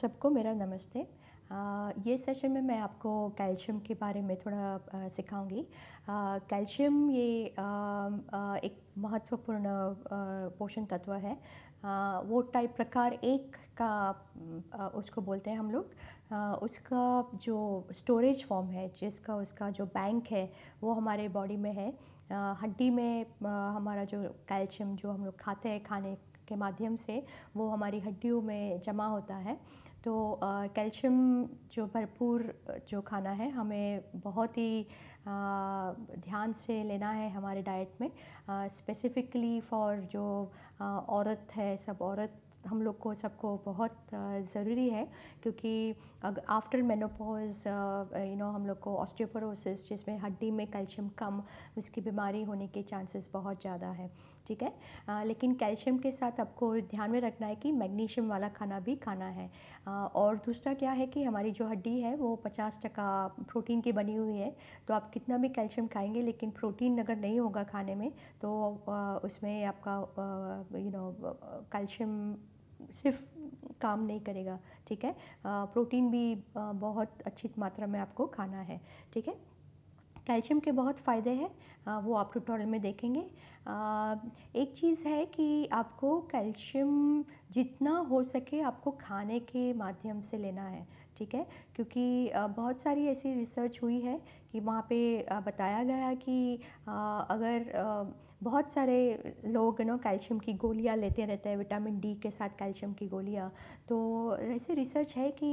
सबको मेरा नमस्ते आ, ये सेशन में मैं आपको कैल्शियम के बारे में थोड़ा सिखाऊंगी कैल्शियम ये आ, आ, एक महत्वपूर्ण पोषण तत्व है आ, वो टाइप प्रकार एक का आ, उसको बोलते हैं हम लोग उसका जो स्टोरेज फॉर्म है जिसका उसका जो बैंक है वो हमारे बॉडी में है हड्डी में हमारा जो कैल्शियम जो हम लोग खाते हैं खाने के माध्यम से वो हमारी हड्डियों में जमा होता है तो कैल्शियम जो भरपूर जो खाना है हमें बहुत ही ध्यान से लेना है हमारे डाइट में स्पेसिफ़िकली फॉर जो औरत है सब औरत हम लोग को सबको बहुत ज़रूरी है क्योंकि आफ्टर मेनोपोज यू नो हम लोग को ऑस्टियोपोरोसिस जिसमें हड्डी में कैल्शियम कम उसकी बीमारी होने के चांसेस बहुत ज़्यादा है ठीक है आ, लेकिन कैल्शियम के साथ आपको ध्यान में रखना है कि मैग्नीशियम वाला खाना भी खाना है आ, और दूसरा क्या है कि हमारी जो हड्डी है वो पचास टका प्रोटीन की बनी हुई है तो आप कितना भी कैल्शियम खाएंगे लेकिन प्रोटीन अगर नहीं होगा खाने में तो आ, उसमें आपका यू नो कैल्शियम सिर्फ काम नहीं करेगा ठीक है प्रोटीन भी बहुत अच्छी मात्रा में आपको खाना है ठीक है कैल्शियम के बहुत फ़ायदे हैं वो आप ट्यूटोरियल में देखेंगे एक चीज़ है कि आपको कैल्शियम जितना हो सके आपको खाने के माध्यम से लेना है ठीक है क्योंकि बहुत सारी ऐसी रिसर्च हुई है कि वहाँ पे बताया गया कि अगर बहुत सारे लोग ना कैल्शियम की गोलियाँ लेते रहते हैं विटामिन डी के साथ कैल्शियम की गोलियाँ तो ऐसे रिसर्च है कि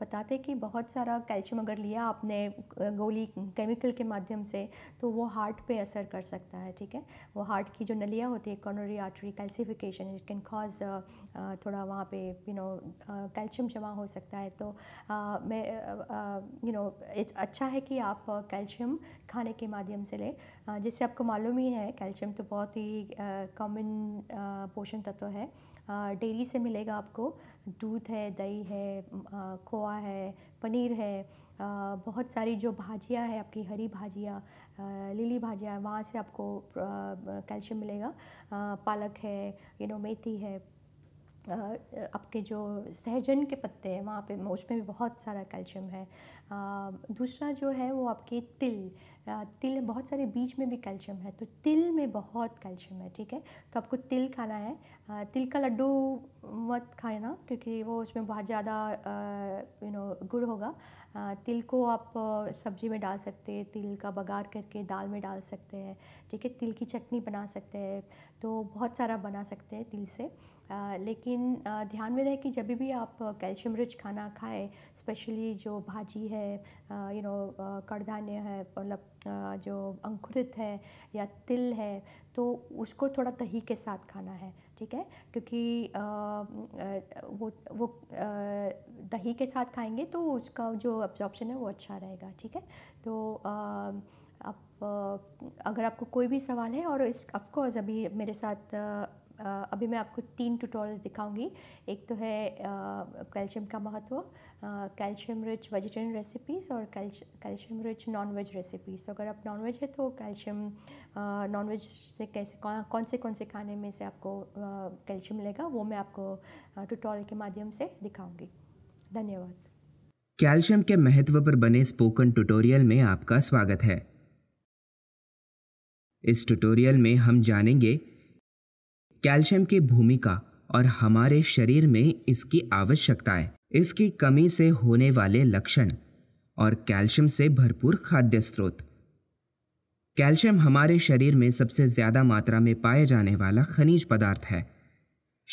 बताते कि बहुत सारा कैल्शियम अगर लिया आपने गोली केमिकल के माध्यम से तो वो हार्ट पे असर कर सकता है ठीक है वो हार्ट की जो नलियाँ होती है coronary artery calcification it can cause थोड़ा वहाँ पे यू नो कैल्शियम जमा हो सकता है तो मैं यू नो इट्स अच्छा है कि आप कैल्शियम खाने के माध्यम से लें जिससे आपको मालूम ही है कैल्शियम तो बहुत ही कॉमन पोषण तत्व है डेयरी से मिलेगा आपको दूध है दही है खोआ है पनीर है बहुत सारी जो भाजियाँ है आपकी हरी भाजियाँ लीली भाजियाँ वहाँ से आपको कैल्शियम मिलेगा पालक है यू नो मेथी है आपके जो सहजन के पत्ते हैं वहाँ पे उसमें भी बहुत सारा कैल्शियम है दूसरा जो है वो आपके तिल तिल बहुत सारे बीज में भी कैल्शियम है तो तिल में बहुत कैल्शियम है ठीक है तो आपको तिल खाना है तिल का लड्डू मत खाए ना क्योंकि वो उसमें बहुत ज़्यादा यू नो गुड़ होगा तिल को आप सब्जी में डाल सकते हैं तिल का बघार करके दाल में डाल सकते हैं ठीक है तिल की चटनी बना सकते हैं तो बहुत सारा बना सकते हैं तिल से आ, लेकिन आ, ध्यान में रहे कि जब भी आप कैल्शियम रिच खाना खाएं स्पेशली जो भाजी है यू नो कड़धान्य है मतलब जो अंकुरित है या तिल है तो उसको थोड़ा दही के साथ खाना है ठीक है क्योंकि आ, वो वो आ, दही के साथ खाएंगे तो उसका जो अब्जॉर्प्शन है वो अच्छा रहेगा ठीक है तो आ, आप अगर आपको कोई भी सवाल है और इस ऑफकोर्स अभी मेरे साथ अभी मैं आपको तीन ट्यूटोरियल दिखाऊंगी एक तो है कैल्शियम का महत्व कैल्शियम रिच वेजिटेरियन रेसिपीज़ और calcium rich non veg recipes तो अगर आप नॉन वेज है तो कैल्शियम नॉन वेज से कैसे कौन, कौन से कौन से खाने में से आपको कैल्शियम uh, मिलेगा वो मैं आपको ट्यूटोरियल uh, के माध्यम से दिखाऊंगी धन्यवाद कैल्शियम के महत्व पर बने स्पोकन ट्यूटोरियल में आपका स्वागत है इस ट्यूटोरियल में हम जानेंगे कैल्शियम की भूमिका और हमारे शरीर में इसकी आवश्यकताएं इसकी कमी से होने वाले लक्षण और कैल्शियम से भरपूर खाद्य स्रोत कैल्शियम हमारे शरीर में सबसे ज़्यादा मात्रा में पाए जाने वाला खनिज पदार्थ है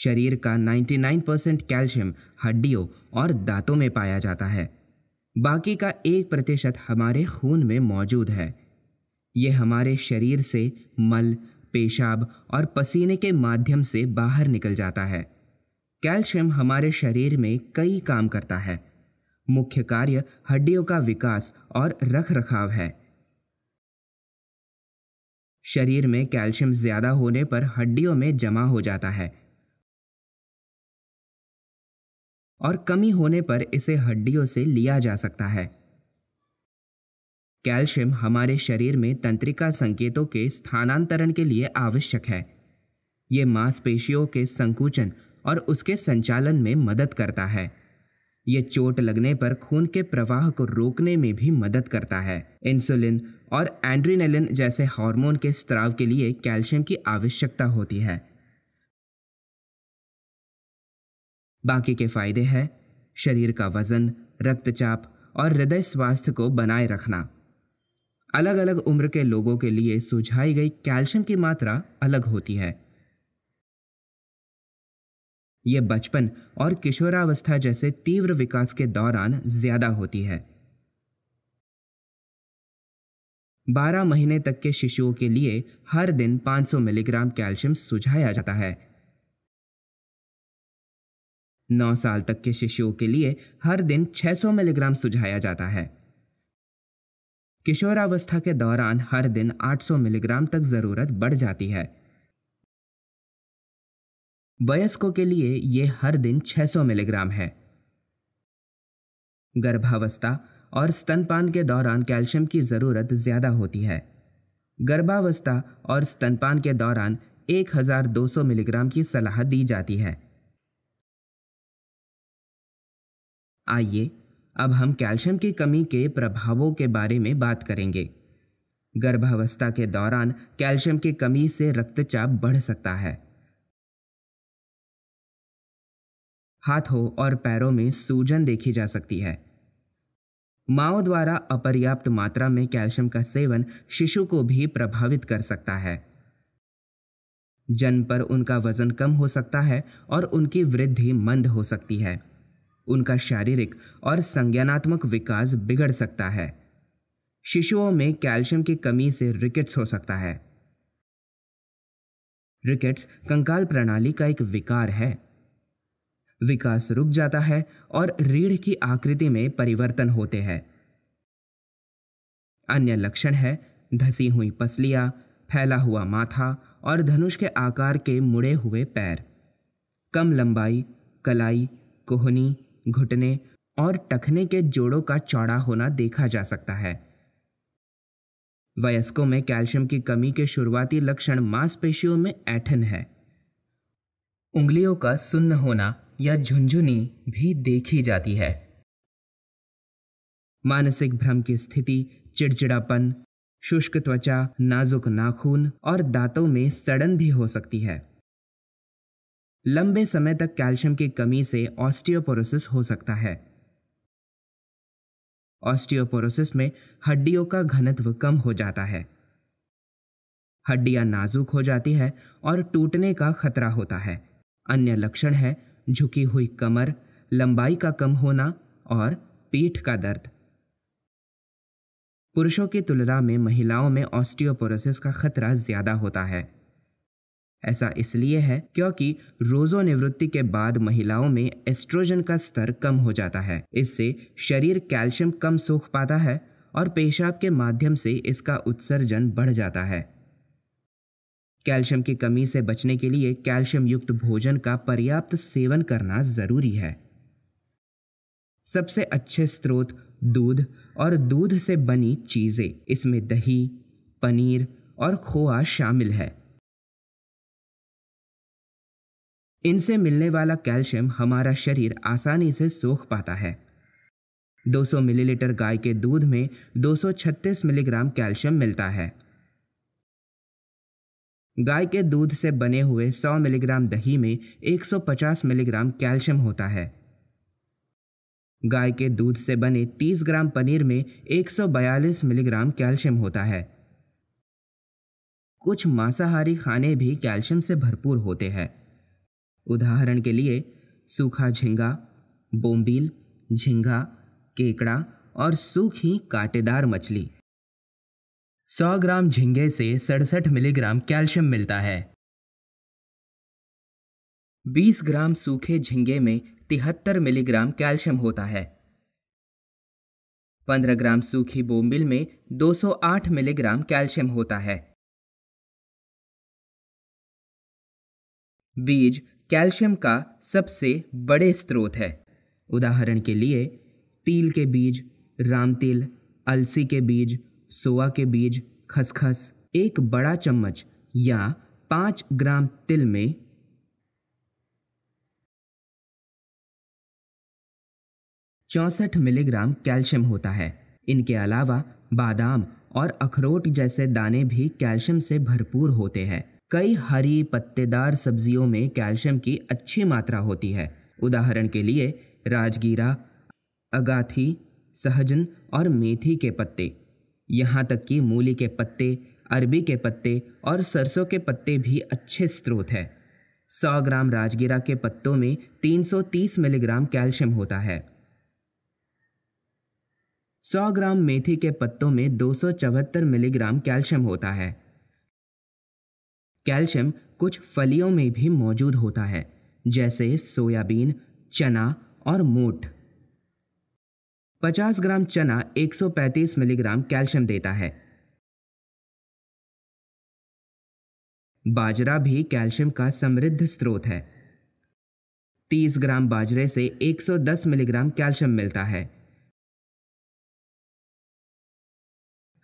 शरीर का 99 परसेंट कैल्शियम हड्डियों और दांतों में पाया जाता है बाकी का एक प्रतिशत हमारे खून में मौजूद है ये हमारे शरीर से मल पेशाब और पसीने के माध्यम से बाहर निकल जाता है कैल्शियम हमारे शरीर में कई काम करता है मुख्य कार्य हड्डियों का विकास और रख रखाव है शरीर में कैल्शियम ज़्यादा होने पर हड्डियों में जमा हो जाता है और कमी होने पर इसे हड्डियों से लिया जा सकता है कैल्शियम हमारे शरीर में तंत्रिका संकेतों के स्थानांतरण के लिए आवश्यक है ये मांसपेशियों के संकुचन और उसके संचालन में मदद करता है ये चोट लगने पर खून के प्रवाह को रोकने में भी मदद करता है इंसुलिन और एंड्रीनेलिन जैसे हार्मोन के स्त्राव के लिए कैल्शियम की आवश्यकता होती है बाकी के फायदे हैं शरीर का वजन रक्तचाप और हृदय स्वास्थ्य को बनाए रखना अलग अलग उम्र के लोगों के लिए सुझाई गई कैल्शियम की मात्रा अलग होती है ये बचपन और किशोरावस्था जैसे तीव्र विकास के दौरान ज़्यादा होती है बारह महीने तक के शिशुओं के लिए हर दिन 500 मिलीग्राम कैल्शियम सुझाया जाता है नौ साल तक के शिशुओं के लिए हर दिन 600 मिलीग्राम सुझाया जाता है किशोरावस्था के दौरान हर दिन 800 मिलीग्राम तक ज़रूरत बढ़ जाती है वयस्कों के लिए ये हर दिन 600 मिलीग्राम है गर्भावस्था और स्तनपान के दौरान कैल्शियम की ज़रूरत ज़्यादा होती है गर्भावस्था और स्तनपान के दौरान 1200 मिलीग्राम की सलाह दी जाती है आइए अब हम कैल्शियम की कमी के प्रभावों के बारे में बात करेंगे गर्भावस्था के दौरान कैल्शियम की कमी से रक्तचाप बढ़ सकता है हाथों और पैरों में सूजन देखी जा सकती है माओ द्वारा अपर्याप्त मात्रा में कैल्शियम का सेवन शिशु को भी प्रभावित कर सकता है जन्म पर उनका वजन कम हो सकता है और उनकी वृद्धि मंद हो सकती है उनका शारीरिक और संज्ञानात्मक विकास बिगड़ सकता है शिशुओं में कैल्शियम की कमी से रिकेट्स हो सकता है रिकेट्स कंकाल प्रणाली का एक विकार है विकास रुक जाता है और रीढ़ की आकृति में परिवर्तन होते हैं अन्य लक्षण है धसी हुई पसलियां फैला हुआ माथा और धनुष के आकार के मुड़े हुए पैर कम लंबाई कलाई कोहनी घुटने और टखने के जोड़ों का चौड़ा होना देखा जा सकता है वयस्कों में कैल्शियम की कमी के शुरुआती लक्षण मांसपेशियों में ऐठन है उंगलियों का सुन्न होना या झुंझुनी भी देखी जाती है मानसिक भ्रम की स्थिति चिड़चिड़ापन शुष्क त्वचा नाजुक नाखून और दांतों में सड़न भी हो सकती है लंबे समय तक कैल्शियम की कमी से ऑस्टियोपोरोसिस हो सकता है ऑस्टियोपोरोसिस में हड्डियों का घनत्व कम हो जाता है हड्डियां नाजुक हो जाती है और टूटने का खतरा होता है अन्य लक्षण है झुकी हुई कमर लंबाई का कम होना और पीठ का दर्द पुरुषों की तुलना में महिलाओं में ऑस्टियोपोरोसिस का खतरा ज़्यादा होता है ऐसा इसलिए है क्योंकि रोजो निवृत्ति के बाद महिलाओं में एस्ट्रोजन का स्तर कम हो जाता है इससे शरीर कैल्शियम कम सोख पाता है और पेशाब के माध्यम से इसका उत्सर्जन बढ़ जाता है कैल्शियम की कमी से बचने के लिए कैल्शियम युक्त भोजन का पर्याप्त सेवन करना ज़रूरी है सबसे अच्छे स्रोत दूध और दूध से बनी चीज़ें इसमें दही पनीर और खोआ शामिल है इनसे मिलने वाला कैल्शियम हमारा शरीर आसानी से सोख पाता है 200 मिलीलीटर गाय के दूध में 236 मिलीग्राम कैल्शियम मिलता है गाय के दूध से बने हुए 100 मिलीग्राम दही में 150 मिलीग्राम कैल्शियम होता है गाय के दूध से बने 30 ग्राम पनीर में 142 मिलीग्राम कैल्शियम होता है कुछ मांसाहारी खाने भी कैल्शियम से भरपूर होते हैं उदाहरण के लिए सूखा झींगा बोम्बिल झींगा केकड़ा और सूखी कांटेदार मछली सौ ग्राम झींगे से सड़सठ मिलीग्राम कैल्शियम मिलता है 20 ग्राम सूखे झींगे में तिहत्तर मिलीग्राम कैल्शियम होता है 15 ग्राम सूखी बोम्बिल में 208 मिलीग्राम कैल्शियम होता है बीज कैल्शियम का सबसे बड़े स्रोत है उदाहरण के लिए तिल के बीज रामतिल अलसी के बीज सोआ के बीज खसखस एक बड़ा चम्मच या पाँच ग्राम तिल में चौंसठ मिलीग्राम कैल्शियम होता है इनके अलावा बादाम और अखरोट जैसे दाने भी कैल्शियम से भरपूर होते हैं कई हरी पत्तेदार सब्जियों में कैल्शियम की अच्छी मात्रा होती है उदाहरण के लिए राजगीरा अगाथी सहजन और मेथी के पत्ते यहाँ तक कि मूली के पत्ते अरबी के पत्ते और सरसों के पत्ते भी अच्छे स्रोत है 100 ग्राम राजगिरा के पत्तों में 330 मिलीग्राम कैल्शियम होता है 100 ग्राम मेथी के पत्तों में चौहत्तर मिलीग्राम कैल्शियम होता है कैल्शियम कुछ फलियों में भी मौजूद होता है जैसे सोयाबीन चना और मोठ 50 ग्राम चना 135 मिलीग्राम कैल्शियम देता है बाजरा भी कैल्शियम का समृद्ध स्रोत है 30 ग्राम बाजरे से 110 मिलीग्राम कैल्शियम मिलता है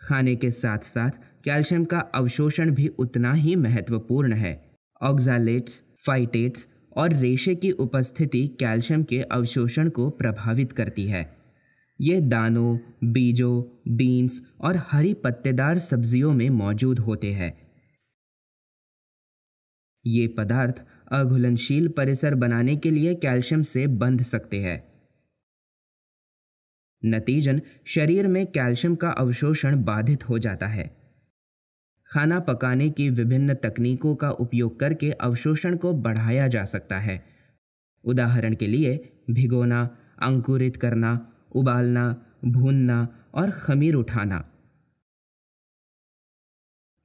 खाने के साथ साथ कैल्शियम का अवशोषण भी उतना ही महत्वपूर्ण है ऑक्जालेट्स फाइटेट्स और रेशे की उपस्थिति कैल्शियम के अवशोषण को प्रभावित करती है ये दानों बीजों बीन्स और हरी पत्तेदार सब्जियों में मौजूद होते हैं ये पदार्थ अघुलनशील परिसर बनाने के लिए कैल्शियम से बंध सकते हैं नतीजन शरीर में कैल्शियम का अवशोषण बाधित हो जाता है खाना पकाने की विभिन्न तकनीकों का उपयोग करके अवशोषण को बढ़ाया जा सकता है उदाहरण के लिए भिगोना अंकुरित करना उबालना भूनना और खमीर उठाना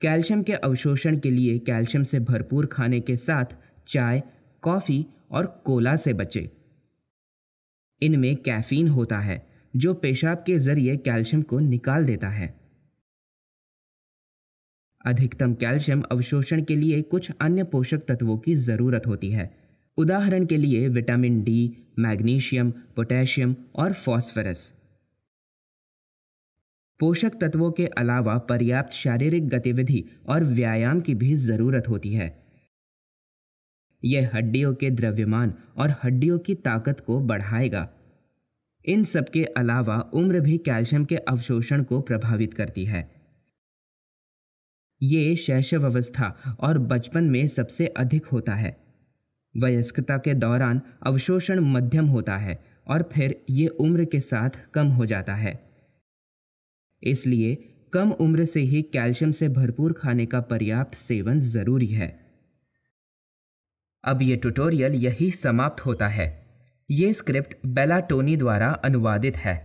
कैल्शियम के अवशोषण के लिए कैल्शियम से भरपूर खाने के साथ चाय कॉफ़ी और कोला से बचें इनमें कैफीन होता है जो पेशाब के जरिए कैल्शियम को निकाल देता है अधिकतम कैल्शियम अवशोषण के लिए कुछ अन्य पोषक तत्वों की ज़रूरत होती है उदाहरण के लिए विटामिन डी मैग्नीशियम पोटेशियम और फॉस्फरस पोषक तत्वों के अलावा पर्याप्त शारीरिक गतिविधि और व्यायाम की भी ज़रूरत होती है यह हड्डियों के द्रव्यमान और हड्डियों की ताकत को बढ़ाएगा इन सब के अलावा उम्र भी कैल्शियम के अवशोषण को प्रभावित करती है ये शैशव अवस्था और बचपन में सबसे अधिक होता है वयस्कता के दौरान अवशोषण मध्यम होता है और फिर ये उम्र के साथ कम हो जाता है इसलिए कम उम्र से ही कैल्शियम से भरपूर खाने का पर्याप्त सेवन ज़रूरी है अब ये ट्यूटोरियल यही समाप्त होता है ये स्क्रिप्ट बेला टोनी द्वारा अनुवादित है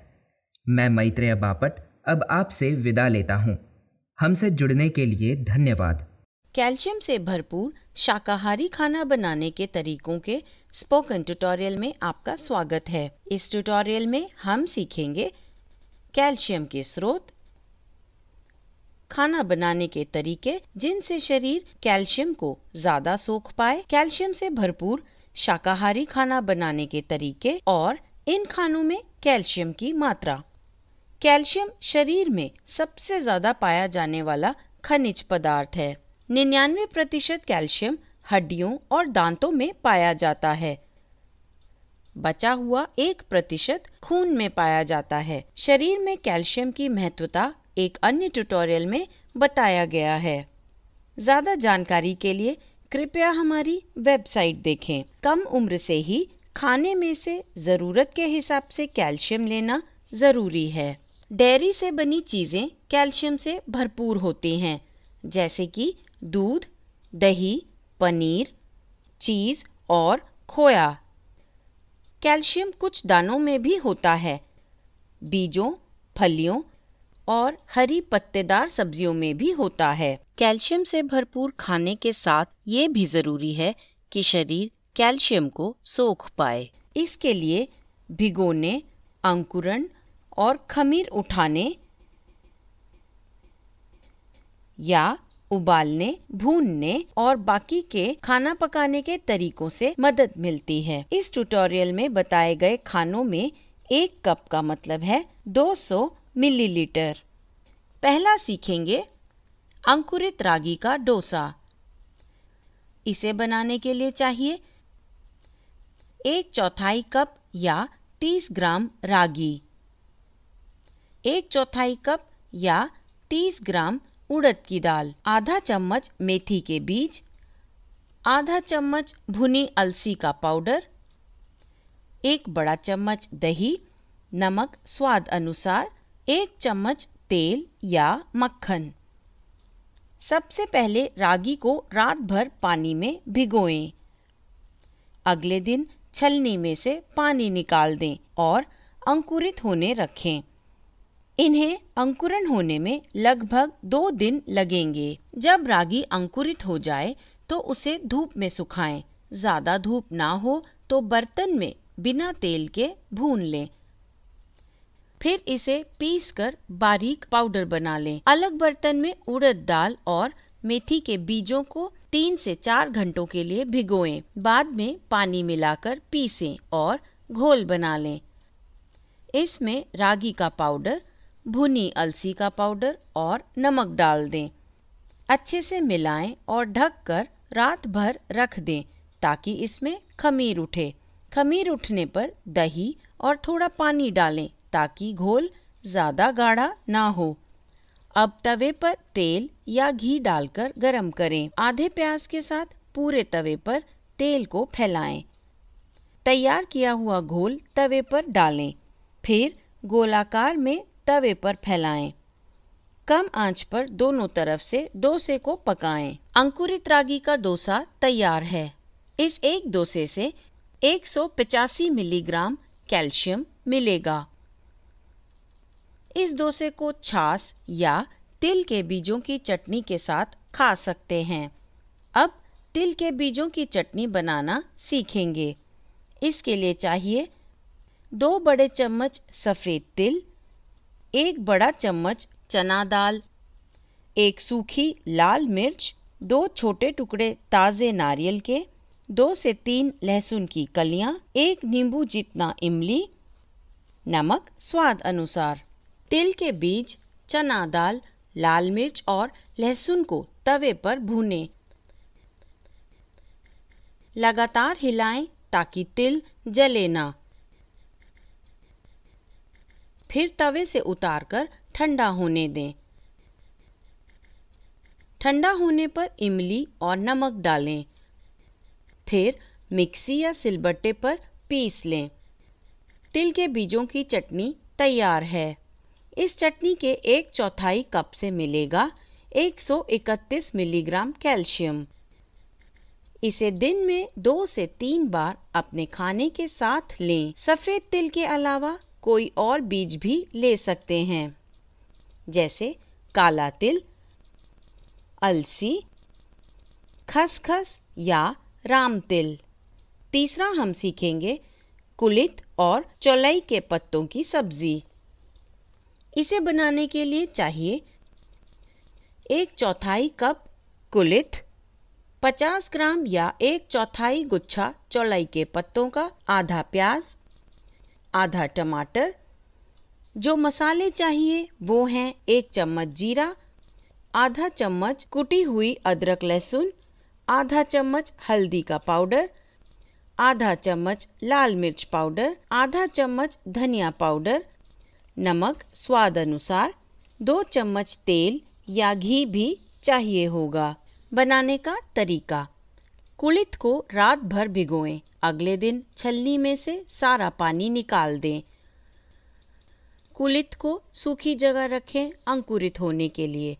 मैं मैत्रेय बापट अब आपसे विदा लेता हूँ हमसे जुड़ने के लिए धन्यवाद कैल्शियम से भरपूर शाकाहारी खाना बनाने के तरीकों के स्पोकन ट्यूटोरियल में आपका स्वागत है इस ट्यूटोरियल में हम सीखेंगे कैल्शियम के स्रोत खाना बनाने के तरीके जिनसे शरीर कैल्शियम को ज्यादा सोख पाए कैल्शियम से भरपूर शाकाहारी खाना बनाने के तरीके और इन खानों में कैल्शियम की मात्रा कैल्शियम शरीर में सबसे ज्यादा पाया जाने वाला खनिज पदार्थ है निन्यानवे प्रतिशत कैल्शियम हड्डियों और दांतों में पाया जाता है बचा हुआ एक प्रतिशत खून में पाया जाता है शरीर में कैल्शियम की महत्वता एक अन्य ट्यूटोरियल में बताया गया है ज्यादा जानकारी के लिए कृपया हमारी वेबसाइट देखें कम उम्र से ही खाने में से ज़रूरत के हिसाब से कैल्शियम लेना ज़रूरी है डेयरी से बनी चीज़ें कैल्शियम से भरपूर होती हैं जैसे कि दूध दही पनीर चीज़ और खोया कैल्शियम कुछ दानों में भी होता है बीजों फलियों और हरी पत्तेदार सब्जियों में भी होता है कैल्शियम से भरपूर खाने के साथ ये भी ज़रूरी है कि शरीर कैल्शियम को सोख पाए इसके लिए भिगोने अंकुरण और खमीर उठाने या उबालने भूनने और बाकी के खाना पकाने के तरीकों से मदद मिलती है इस ट्यूटोरियल में बताए गए खानों में एक कप का मतलब है 200 मिलीलीटर पहला सीखेंगे अंकुरित रागी का डोसा इसे बनाने के लिए चाहिए एक चौथाई कप या 30 ग्राम रागी एक चौथाई कप या 30 ग्राम उड़द की दाल आधा चम्मच मेथी के बीज आधा चम्मच भुनी अलसी का पाउडर एक बड़ा चम्मच दही नमक स्वाद अनुसार एक चम्मच तेल या मक्खन सबसे पहले रागी को रात भर पानी में भिगोएं। अगले दिन छलनी में से पानी निकाल दें और अंकुरित होने रखें इन्हें अंकुरण होने में लगभग दो दिन लगेंगे जब रागी अंकुरित हो जाए तो उसे धूप में सुखाएं। ज्यादा धूप ना हो तो बर्तन में बिना तेल के भून लें फिर इसे पीसकर बारीक पाउडर बना लें अलग बर्तन में उड़द दाल और मेथी के बीजों को तीन से चार घंटों के लिए भिगोएं। बाद में पानी मिलाकर पीसें और घोल बना लें इसमें रागी का पाउडर भुनी अलसी का पाउडर और नमक डाल दें अच्छे से मिलाएं और ढककर रात भर रख दें ताकि इसमें खमीर उठे खमीर उठने पर दही और थोड़ा पानी डालें ताकि घोल ज़्यादा गाढ़ा ना हो अब तवे पर तेल या घी डालकर गरम करें आधे प्याज के साथ पूरे तवे पर तेल को फैलाएं। तैयार किया हुआ घोल तवे पर डालें फिर गोलाकार में तवे पर फैलाएं। कम आंच पर दोनों तरफ से डोसे को पकाएं। अंकुरित रागी का डोसा तैयार है इस एक डोसे से एक मिलीग्राम कैल्शियम मिलेगा इस डोसे को छाछ या तिल के बीजों की चटनी के साथ खा सकते हैं अब तिल के बीजों की चटनी बनाना सीखेंगे इसके लिए चाहिए दो बड़े चम्मच सफ़ेद तिल एक बड़ा चम्मच चना दाल एक सूखी लाल मिर्च दो छोटे टुकड़े ताज़े नारियल के दो से तीन लहसुन की कलियां, एक नींबू जितना इमली नमक स्वाद अनुसार तिल के बीज चना दाल लाल मिर्च और लहसुन को तवे पर भूने लगातार हिलाएं ताकि तिल जले ना फिर तवे से उतारकर ठंडा होने दें ठंडा होने पर इमली और नमक डालें फिर मिक्सी या सिलबट्टे पर पीस लें तिल के बीजों की चटनी तैयार है इस चटनी के एक चौथाई कप से मिलेगा 131 मिलीग्राम कैल्शियम इसे दिन में दो से तीन बार अपने खाने के साथ लें सफ़ेद तिल के अलावा कोई और बीज भी ले सकते हैं जैसे काला तिल अलसी खसखस या राम तिल तीसरा हम सीखेंगे कुलित और चौलाई के पत्तों की सब्जी इसे बनाने के लिए चाहिए एक चौथाई कप कुलित 50 ग्राम या एक चौथाई गुच्छा चौलाई के पत्तों का आधा प्याज आधा टमाटर जो मसाले चाहिए वो हैं एक चम्मच जीरा आधा चम्मच कुटी हुई अदरक लहसुन आधा चम्मच हल्दी का पाउडर आधा चम्मच लाल मिर्च पाउडर आधा चम्मच धनिया पाउडर नमक स्वाद अनुसार दो चम्मच तेल या घी भी चाहिए होगा बनाने का तरीका कुलित को रात भर भिगोएं अगले दिन छलनी में से सारा पानी निकाल दें कुलित को सूखी जगह रखें अंकुरित होने के लिए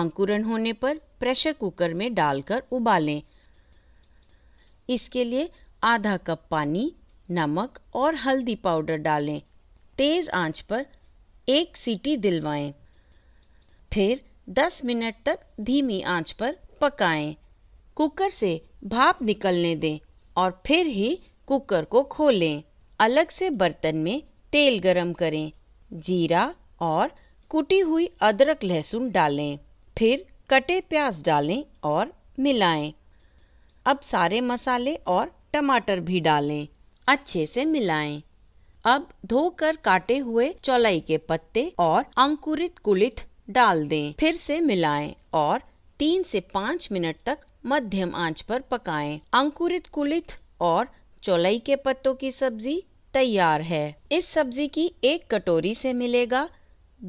अंकुरण होने पर प्रेशर कुकर में डालकर उबालें इसके लिए आधा कप पानी नमक और हल्दी पाउडर डालें तेज़ आंच पर एक सीटी दिलवाएं। फिर 10 मिनट तक धीमी आंच पर पकाएं। कुकर से भाप निकलने दें और फिर ही कुकर को खोलें अलग से बर्तन में तेल गरम करें जीरा और कुटी हुई अदरक लहसुन डालें फिर कटे प्याज डालें और मिलाएं। अब सारे मसाले और टमाटर भी डालें अच्छे से मिलाएं। अब धोकर काटे हुए चौलाई के पत्ते और अंकुरित कुलित डाल दें फिर से मिलाएं और तीन से पाँच मिनट तक मध्यम आंच पर पकाएं। अंकुरित कुलित और चौलई के पत्तों की सब्जी तैयार है इस सब्जी की एक कटोरी से मिलेगा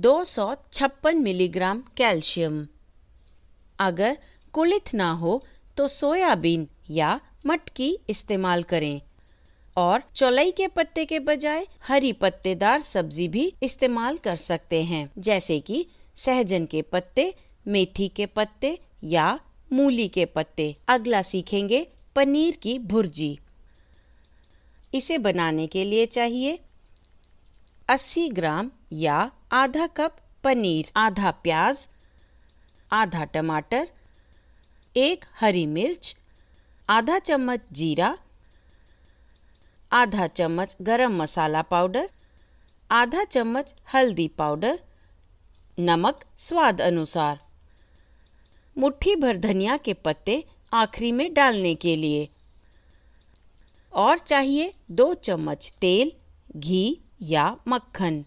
दो मिलीग्राम कैल्शियम अगर कुलित ना हो तो सोयाबीन या मटकी इस्तेमाल करें और चौलई के पत्ते के बजाय हरी पत्तेदार सब्जी भी इस्तेमाल कर सकते हैं जैसे कि सहजन के पत्ते मेथी के पत्ते या मूली के पत्ते अगला सीखेंगे पनीर की भुर्जी इसे बनाने के लिए चाहिए 80 ग्राम या आधा कप पनीर आधा प्याज आधा टमाटर एक हरी मिर्च आधा चम्मच जीरा आधा चम्मच गरम मसाला पाउडर आधा चम्मच हल्दी पाउडर नमक स्वाद अनुसार मुट्ठी भर धनिया के पत्ते आखिरी में डालने के लिए और चाहिए दो चम्मच तेल घी या मक्खन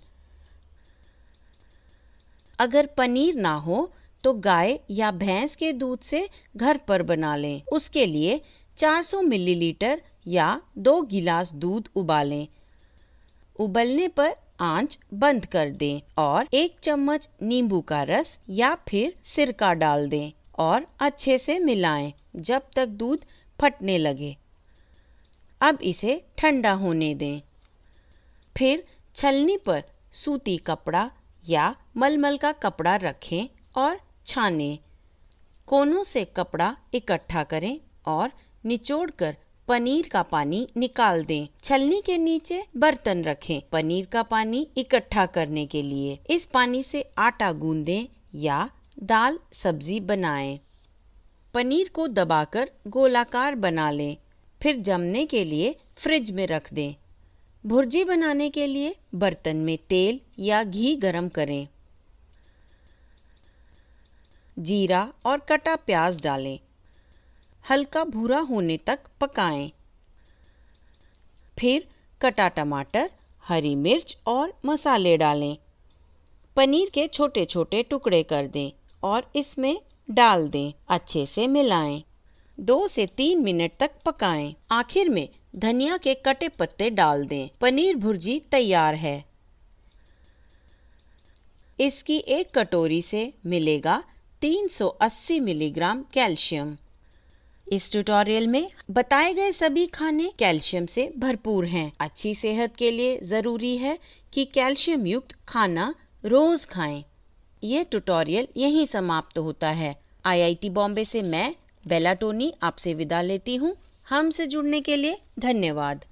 अगर पनीर ना हो तो गाय या भैंस के दूध से घर पर बना लें उसके लिए 400 मिलीलीटर या दो गिलास दूध उबालें उबलने पर आंच बंद कर दें और एक चम्मच नींबू का रस या फिर सिरका डाल दें और अच्छे से मिलाएं जब तक दूध फटने लगे अब इसे ठंडा होने दें फिर छलनी पर सूती कपड़ा या मलमल का कपड़ा रखें और छाने कोनों से कपड़ा इकट्ठा करें और निचोड़कर पनीर का पानी निकाल दें छलनी के नीचे बर्तन रखें पनीर का पानी इकट्ठा करने के लिए इस पानी से आटा गूंदें या दाल सब्जी बनाएं। पनीर को दबाकर गोलाकार बना लें फिर जमने के लिए फ्रिज में रख दें भुर्जी बनाने के लिए बर्तन में तेल या घी गरम करें जीरा और कटा प्याज डालें हल्का भूरा होने तक पकाएं। फिर कटा टमाटर हरी मिर्च और मसाले डालें पनीर के छोटे छोटे टुकड़े कर दें और इसमें डाल दें अच्छे से मिलाएं। दो से तीन मिनट तक पकाएं। आखिर में धनिया के कटे पत्ते डाल दें पनीर भुर्जी तैयार है इसकी एक कटोरी से मिलेगा 380 मिलीग्राम कैल्शियम इस ट्यूटोरियल में बताए गए सभी खाने कैल्शियम से भरपूर हैं अच्छी सेहत के लिए ज़रूरी है कि कैल्शियम युक्त खाना रोज़ खाएं ये ट्यूटोरियल यहीं समाप्त होता है आईआईटी बॉम्बे से मैं बेला टोनी आपसे विदा लेती हूँ हमसे जुड़ने के लिए धन्यवाद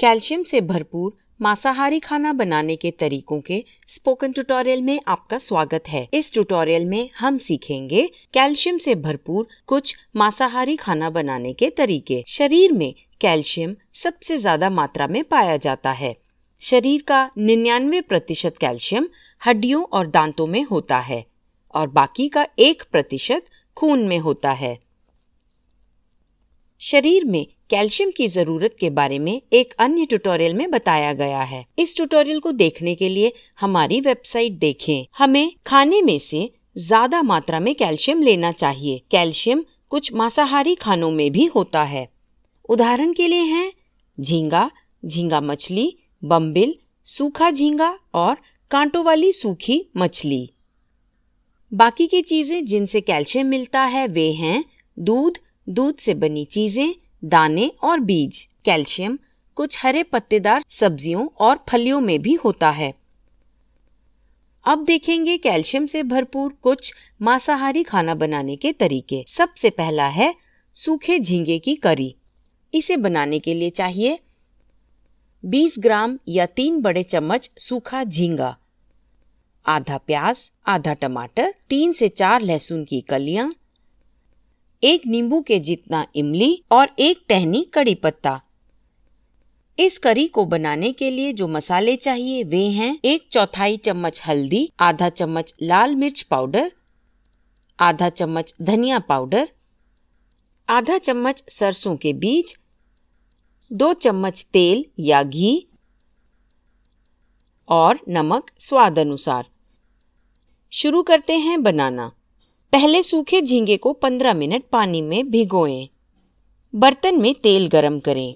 कैल्शियम से भरपूर मांसाहारी खाना बनाने के तरीकों के स्पोकन ट्यूटोरियल में आपका स्वागत है इस ट्यूटोरियल में हम सीखेंगे कैल्शियम से भरपूर कुछ मांसाहारी खाना बनाने के तरीके शरीर में कैल्शियम सबसे ज्यादा मात्रा में पाया जाता है शरीर का निन्यानवे प्रतिशत कैल्शियम हड्डियों और दांतों में होता है और बाकी का एक प्रतिशत खून में होता है शरीर में कैल्शियम की जरूरत के बारे में एक अन्य ट्यूटोरियल में बताया गया है इस ट्यूटोरियल को देखने के लिए हमारी वेबसाइट देखें। हमें खाने में से ज्यादा मात्रा में कैल्शियम लेना चाहिए कैल्शियम कुछ मांसाहारी खानों में भी होता है उदाहरण के लिए है झींगा झींगा मछली बम्बिल सूखा झींगा और कांटों वाली सूखी मछली बाकी की चीज़ें जिनसे कैल्शियम मिलता है वे हैं दूध दूध से बनी चीज़ें दाने और बीज कैल्शियम कुछ हरे पत्तेदार सब्जियों और फलियों में भी होता है अब देखेंगे कैल्शियम से भरपूर कुछ मांसाहारी खाना बनाने के तरीके सबसे पहला है सूखे झींगे की करी इसे बनाने के लिए चाहिए 20 ग्राम या तीन बड़े चम्मच सूखा झींगा आधा प्याज आधा टमाटर तीन से चार लहसुन की कलियां एक नींबू के जितना इमली और एक टहनी कड़ी पत्ता इस करी को बनाने के लिए जो मसाले चाहिए वे हैं एक चौथाई चम्मच हल्दी आधा चम्मच लाल मिर्च पाउडर आधा चम्मच धनिया पाउडर आधा चम्मच सरसों के बीज दो चम्मच तेल या घी और नमक स्वाद अनुसार शुरू करते हैं बनाना पहले सूखे झींगे को 15 मिनट पानी में भिगोएं बर्तन में तेल गरम करें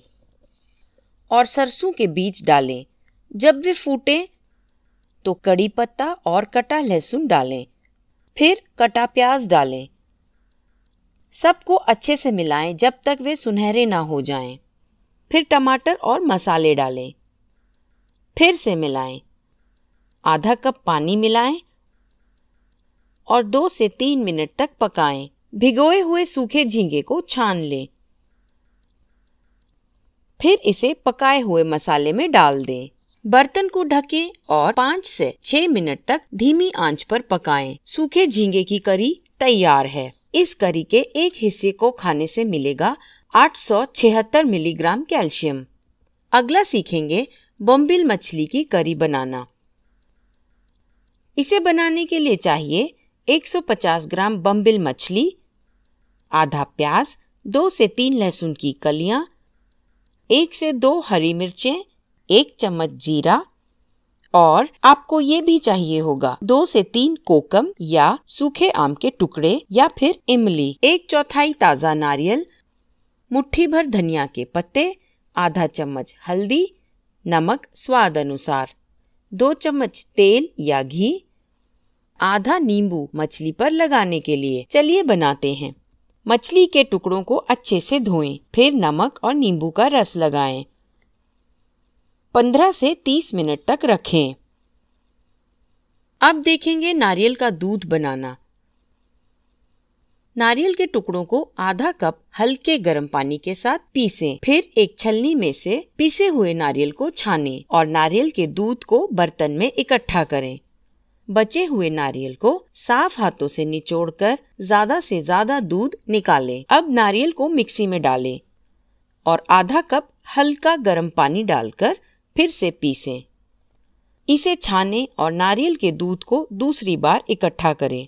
और सरसों के बीज डालें जब वे फूटें तो कड़ी पत्ता और कटा लहसुन डालें फिर कटा प्याज डालें सबको अच्छे से मिलाएं जब तक वे सुनहरे ना हो जाएं। फिर टमाटर और मसाले डालें फिर से मिलाएं। आधा कप पानी मिलाएं और दो से तीन मिनट तक पकाएं। भिगोए हुए सूखे झींगे को छान लें फिर इसे पकाए हुए मसाले में डाल दें बर्तन को ढकें और पाँच से छह मिनट तक धीमी आंच पर पकाएं। सूखे झींगे की करी तैयार है इस करी के एक हिस्से को खाने से मिलेगा 876 मिलीग्राम कैल्शियम अगला सीखेंगे बॉम्बिल मछली की करी बनाना इसे बनाने के लिए चाहिए 150 ग्राम बम्बिल मछली आधा प्याज दो से तीन लहसुन की कलियां, एक से दो हरी मिर्चें एक चम्मच जीरा और आपको ये भी चाहिए होगा दो से तीन कोकम या सूखे आम के टुकड़े या फिर इमली एक चौथाई ताज़ा नारियल मुट्ठी भर धनिया के पत्ते आधा चम्मच हल्दी नमक स्वाद अनुसार दो चम्मच तेल या घी आधा नींबू मछली पर लगाने के लिए चलिए बनाते हैं मछली के टुकड़ों को अच्छे से धोएं, फिर नमक और नींबू का रस लगाएं। 15 से 30 मिनट तक रखें अब देखेंगे नारियल का दूध बनाना नारियल के टुकड़ों को आधा कप हल्के गर्म पानी के साथ पीसें, फिर एक छलनी में से पीसे हुए नारियल को छानें और नारियल के दूध को बर्तन में इकट्ठा करें बचे हुए नारियल को साफ हाथों से निचोड़कर ज्यादा से ज्यादा दूध निकालें। अब नारियल को मिक्सी में डालें और आधा कप हल्का गर्म पानी डालकर फिर से पीसें। इसे छाने और नारियल के दूध को दूसरी बार इकट्ठा करें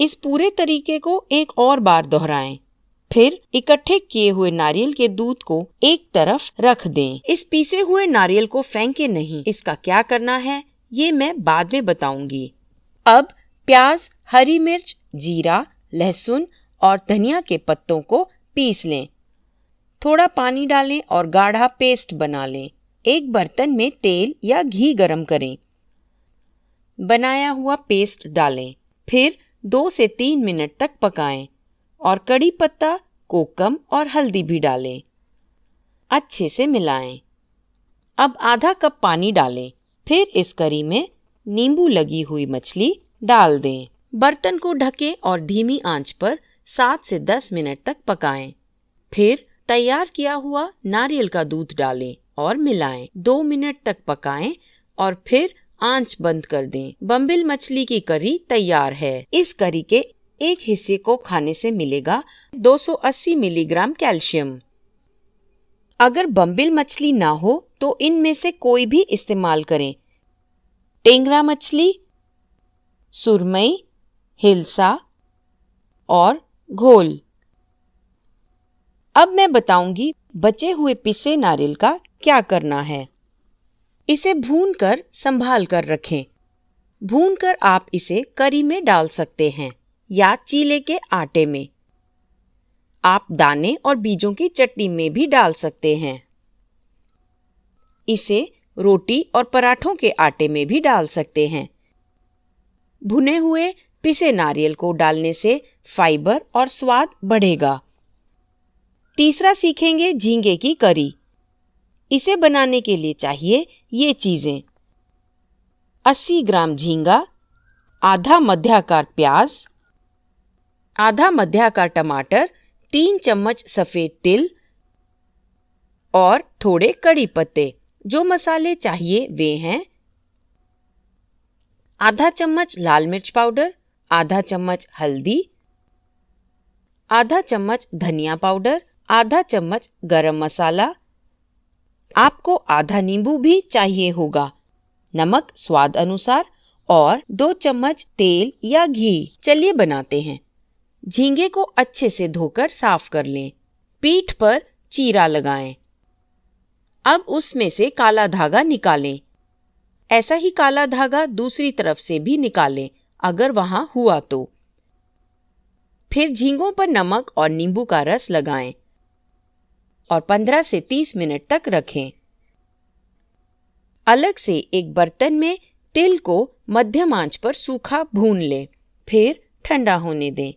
इस पूरे तरीके को एक और बार दोहराएं। फिर इकट्ठे किए हुए नारियल के दूध को एक तरफ रख दें। इस पीसे हुए नारियल को फेंके नहीं इसका क्या करना है ये मैं बाद में बताऊंगी अब प्याज हरी मिर्च जीरा लहसुन और धनिया के पत्तों को पीस लें थोड़ा पानी डालें और गाढ़ा पेस्ट बना लें एक बर्तन में तेल या घी गरम करें बनाया हुआ पेस्ट डालें फिर दो से तीन मिनट तक पकाएं और कड़ी पत्ता कोकम और हल्दी भी डालें अच्छे से मिलाएं। अब आधा कप पानी डालें फिर इस करी में नींबू लगी हुई मछली डाल दें बर्तन को ढके और धीमी आंच पर सात से दस मिनट तक पकाएं। फिर तैयार किया हुआ नारियल का दूध डालें और मिलाएं। दो मिनट तक पकाएं और फिर आंच बंद कर दें। बम्बिल मछली की करी तैयार है इस करी के एक हिस्से को खाने से मिलेगा 280 मिलीग्राम कैल्शियम अगर बम्बिल मछली ना हो तो इनमें से कोई भी इस्तेमाल करें टेंगरा मछली सुरमई हिलसा और घोल अब मैं बताऊंगी बचे हुए पिसे नारियल का क्या करना है इसे भून कर संभाल कर रखें भून कर आप इसे करी में डाल सकते हैं या चीले के आटे में आप दाने और बीजों की चटनी में भी डाल सकते हैं इसे रोटी और पराठों के आटे में भी डाल सकते हैं भुने हुए पिसे नारियल को डालने से फाइबर और स्वाद बढ़ेगा तीसरा सीखेंगे झींगे की करी इसे बनाने के लिए चाहिए ये चीज़ें 80 ग्राम झींगा आधा मध्याकार प्याज आधा मध्याकार टमाटर तीन चम्मच सफ़ेद तिल और थोड़े कड़ी पत्ते जो मसाले चाहिए वे हैं आधा चम्मच लाल मिर्च पाउडर आधा चम्मच हल्दी आधा चम्मच धनिया पाउडर आधा चम्मच गरम मसाला आपको आधा नींबू भी चाहिए होगा नमक स्वाद अनुसार और दो चम्मच तेल या घी चलिए बनाते हैं झींगे को अच्छे से धोकर साफ कर लें पीठ पर चीरा लगाएं। अब उसमें से काला धागा निकालें ऐसा ही काला धागा दूसरी तरफ से भी निकालें अगर वहां हुआ तो फिर झींगों पर नमक और नींबू का रस लगाएं। और 15 से 30 मिनट तक रखें अलग से एक बर्तन में तिल को मध्यम आंच पर सूखा भून लें फिर ठंडा होने दें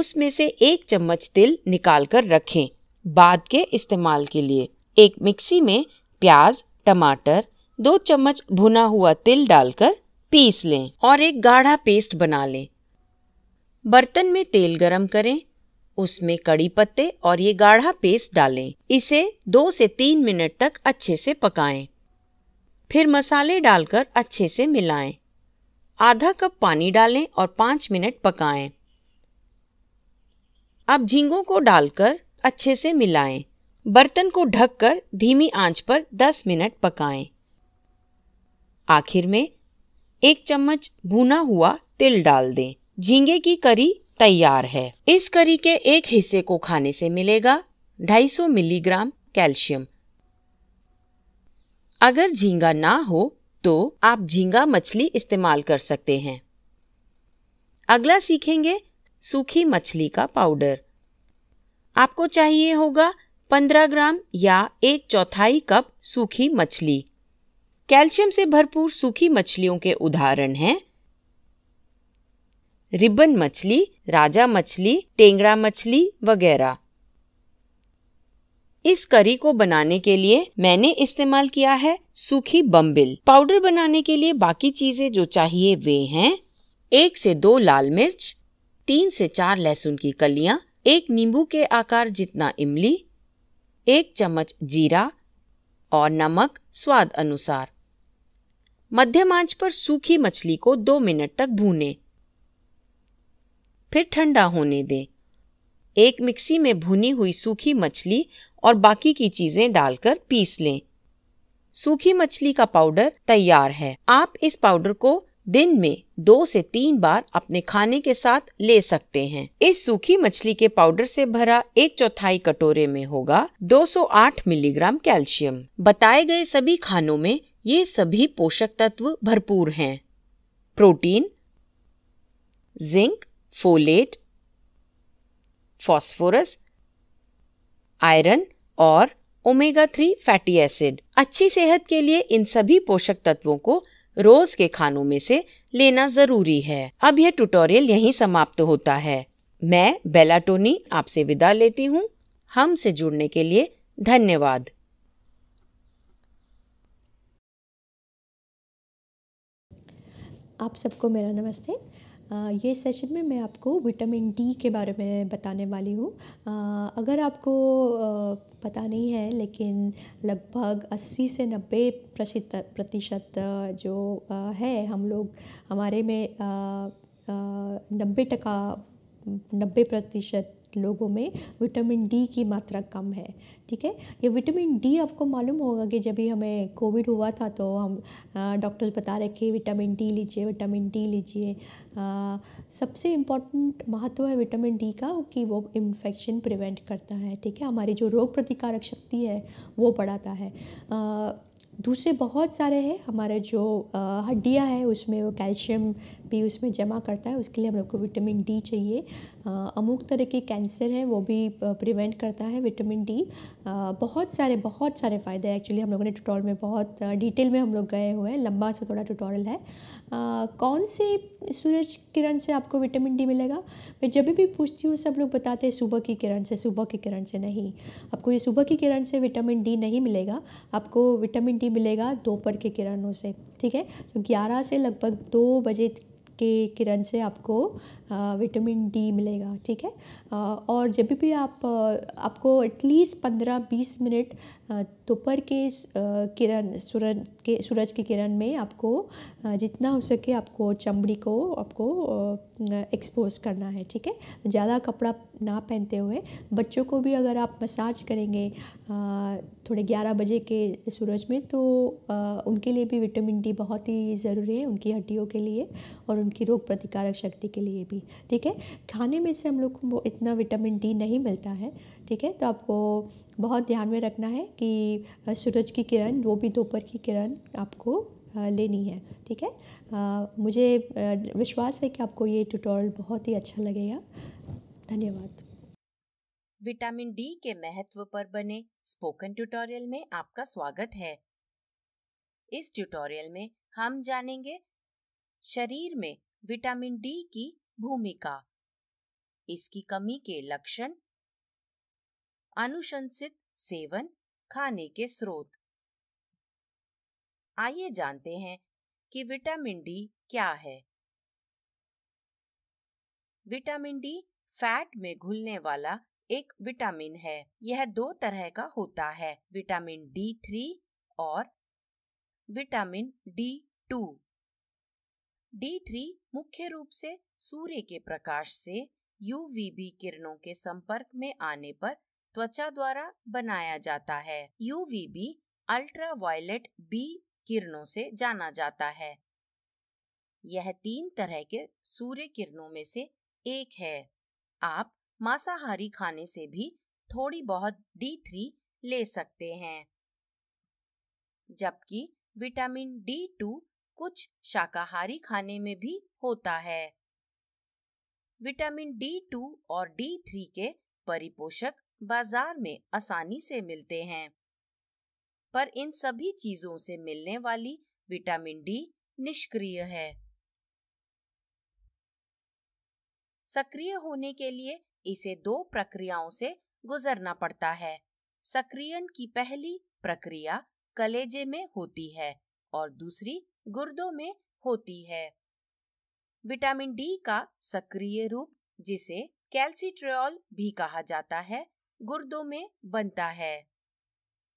उसमें से एक चम्मच तिल निकाल कर रखें बाद के इस्तेमाल के लिए एक मिक्सी में प्याज टमाटर दो चम्मच भुना हुआ तिल डालकर पीस लें और एक गाढ़ा पेस्ट बना लें बर्तन में तेल गरम करें उसमें कड़ी पत्ते और ये गाढ़ा पेस्ट डालें इसे दो से तीन मिनट तक अच्छे से पकाएं। फिर मसाले डालकर अच्छे से मिलाएं। आधा कप पानी डालें और पाँच मिनट पकाएं। अब झींगों को डालकर अच्छे से मिलाएं। बर्तन को ढककर धीमी आंच पर दस मिनट पकाएं। आखिर में एक चम्मच भुना हुआ तिल डाल दें झींगे की करी तैयार है इस करी के एक हिस्से को खाने से मिलेगा 250 मिलीग्राम कैल्शियम अगर झींगा ना हो तो आप झींगा मछली इस्तेमाल कर सकते हैं अगला सीखेंगे सूखी मछली का पाउडर आपको चाहिए होगा 15 ग्राम या एक चौथाई कप सूखी मछली कैल्शियम से भरपूर सूखी मछलियों के उदाहरण हैं रिबन मछली राजा मछली टेंगड़ा मछली वगैरह इस करी को बनाने के लिए मैंने इस्तेमाल किया है सूखी बम्बिल पाउडर बनाने के लिए बाकी चीजें जो चाहिए वे हैं एक से दो लाल मिर्च तीन से चार लहसुन की कलियां, एक नींबू के आकार जितना इमली एक चम्मच जीरा और नमक स्वाद अनुसार मध्यम आंच पर सूखी मछली को दो मिनट तक भूनें। फिर ठंडा होने दें एक मिक्सी में भुनी हुई सूखी मछली और बाकी की चीज़ें डालकर पीस लें सूखी मछली का पाउडर तैयार है आप इस पाउडर को दिन में दो से तीन बार अपने खाने के साथ ले सकते हैं इस सूखी मछली के पाउडर से भरा एक चौथाई कटोरे में होगा 208 मिलीग्राम कैल्शियम बताए गए सभी खानों में ये सभी पोषक तत्व भरपूर हैं protein zinc folate phosphorus iron और ओमेगा थ्री फैटी एसिड अच्छी सेहत के लिए इन सभी पोषक तत्वों को रोज के खानों में से लेना जरूरी है अब यह ट्यूटोरियल यहीं समाप्त होता है मैं बेलाटोनी आपसे विदा लेती हूँ हमसे जुड़ने के लिए धन्यवाद आप सबको मेरा नमस्ते ये सेशन में मैं आपको विटामिन डी के बारे में बताने वाली हूँ अगर आपको पता नहीं है लेकिन लगभग 80 से 90 प्रतिशत जो है हम लोग हमारे में नब्बे टका नब्बे प्रतिशत लोगों में विटामिन डी की मात्रा कम है ठीक है ये विटामिन डी आपको मालूम होगा कि जब भी हमें कोविड हुआ था तो हम डॉक्टर्स बता रहे कि विटामिन डी लीजिए विटामिन डी लीजिए सबसे इम्पोर्टेंट महत्व है विटामिन डी का कि वो इन्फेक्शन प्रिवेंट करता है ठीक है हमारी जो रोग प्रतिकारक शक्ति है वो बढ़ाता है आ, दूसरे बहुत सारे हैं हमारे जो हड्डियाँ है उसमें वो कैल्शियम भी उसमें जमा करता है उसके लिए हम लोग को विटामिन डी चाहिए अमुक तरह के कैंसर है वो भी प्रिवेंट करता है विटामिन डी बहुत सारे बहुत सारे फ़ायदे हैं एक्चुअली हम लोगों ने ट्यूटोरियल में बहुत डिटेल में हम लोग गए हुए हैं लंबा सा थोड़ा ट्यूटोरियल है आ, कौन से सूरज किरण से आपको विटामिन डी मिलेगा मैं जब भी पूछती हूँ सब लोग बताते हैं सुबह की किरण से सुबह की किरण से नहीं आपको ये सुबह की किरण से विटामिन डी नहीं मिलेगा आपको विटामिन डी मिलेगा दोपहर के किरणों से ठीक है तो ग्यारह से लगभग दो बजे के किरण से आपको विटामिन डी मिलेगा ठीक है और जब भी आप आपको एटलीस्ट पंद्रह बीस मिनट दोपहर के किरण सूरज के सूरज की किरण में आपको जितना हो सके आपको चमड़ी को आपको एक्सपोज करना है ठीक है ज़्यादा कपड़ा ना पहनते हुए बच्चों को भी अगर आप मसाज करेंगे थोड़े ग्यारह बजे के सूरज में तो उनके लिए भी विटामिन डी बहुत ही ज़रूरी है उनकी हड्डियों के लिए और उनकी रोग प्रतिकारक शक्ति के लिए भी ठीक है खाने में से हम लोग को इतना विटामिन डी नहीं मिलता है ठीक है तो आपको बहुत ध्यान में रखना है कि सूरज की किरण वो भी दोपहर की किरण आपको लेनी है ठीक है आ, मुझे विश्वास है कि आपको ये ट्यूटोरियल बहुत ही अच्छा लगेगा धन्यवाद विटामिन डी के महत्व पर बने स्पोकन ट्यूटोरियल में आपका स्वागत है इस ट्यूटोरियल में हम जानेंगे शरीर में विटामिन डी की भूमिका इसकी कमी के लक्षण अनुशंसित सेवन खाने के स्रोत आइए जानते हैं कि विटामिन डी क्या है विटामिन डी फैट में घुलने वाला एक विटामिन है यह दो तरह का होता है विटामिन डी थ्री और vitamin D two D three मुख्य रूप से सूर्य के प्रकाश से यूवीबी किरणों के संपर्क में आने पर त्वचा द्वारा बनाया जाता है यूवीबी अल्ट्रावायलेट बी किरणों से जाना जाता है यह तीन तरह के सूर्य किरणों में से एक है आप मांसाहारी खाने से भी थोड़ी बहुत डी थ्री ले सकते हैं जबकि विटामिन डी टू कुछ शाकाहारी खाने में भी होता है विटामिन डी टू और डी थ्री के परिपोषक बाजार में आसानी से मिलते हैं पर इन सभी चीजों से मिलने वाली विटामिन डी निष्क्रिय है सक्रिय होने के लिए इसे दो प्रक्रियाओं से गुजरना पड़ता है सक्रियण की पहली प्रक्रिया कलेजे में होती है और दूसरी गुर्दों में होती है विटामिन डी का सक्रिय रूप जिसे कैल्सिट्रियोल भी कहा जाता है गुर्दों में बनता है